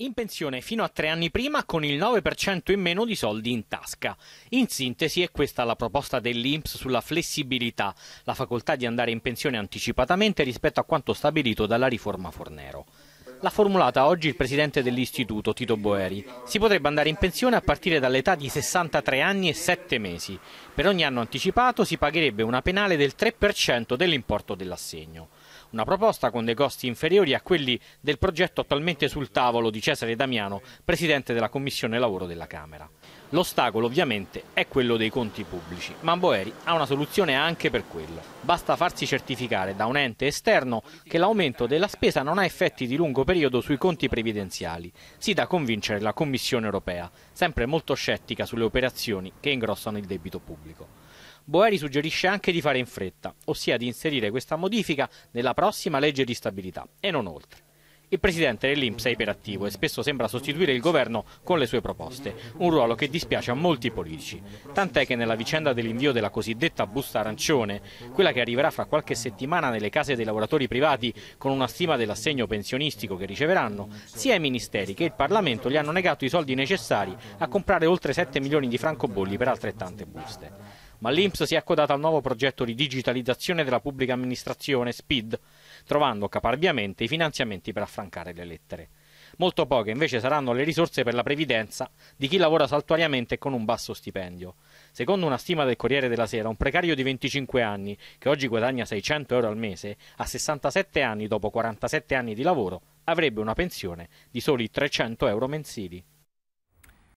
in pensione fino a tre anni prima con il 9% in meno di soldi in tasca. In sintesi è questa la proposta dell'Inps sulla flessibilità, la facoltà di andare in pensione anticipatamente rispetto a quanto stabilito dalla riforma Fornero. L'ha formulata oggi il presidente dell'istituto, Tito Boeri. Si potrebbe andare in pensione a partire dall'età di 63 anni e 7 mesi. Per ogni anno anticipato si pagherebbe una penale del 3% dell'importo dell'assegno. Una proposta con dei costi inferiori a quelli del progetto attualmente sul tavolo di Cesare Damiano, presidente della Commissione Lavoro della Camera. L'ostacolo ovviamente è quello dei conti pubblici, ma Boeri ha una soluzione anche per quello. Basta farsi certificare da un ente esterno che l'aumento della spesa non ha effetti di lungo periodo sui conti previdenziali. Si da convincere la Commissione europea, sempre molto scettica sulle operazioni che ingrossano il debito pubblico. Boeri suggerisce anche di fare in fretta, ossia di inserire questa modifica nella prossima legge di stabilità e non oltre. Il presidente dell'Inps è iperattivo e spesso sembra sostituire il governo con le sue proposte, un ruolo che dispiace a molti politici. Tant'è che nella vicenda dell'invio della cosiddetta busta arancione, quella che arriverà fra qualche settimana nelle case dei lavoratori privati con una stima dell'assegno pensionistico che riceveranno, sia i ministeri che il Parlamento gli hanno negato i soldi necessari a comprare oltre 7 milioni di francobolli per altrettante buste. Ma l'Inps si è accodata al nuovo progetto di digitalizzazione della pubblica amministrazione, SPID, trovando caparbiamente i finanziamenti per affrancare le lettere. Molto poche invece saranno le risorse per la previdenza di chi lavora saltuariamente con un basso stipendio. Secondo una stima del Corriere della Sera, un precario di 25 anni, che oggi guadagna 600 euro al mese, a 67 anni dopo 47 anni di lavoro, avrebbe una pensione di soli 300 euro mensili.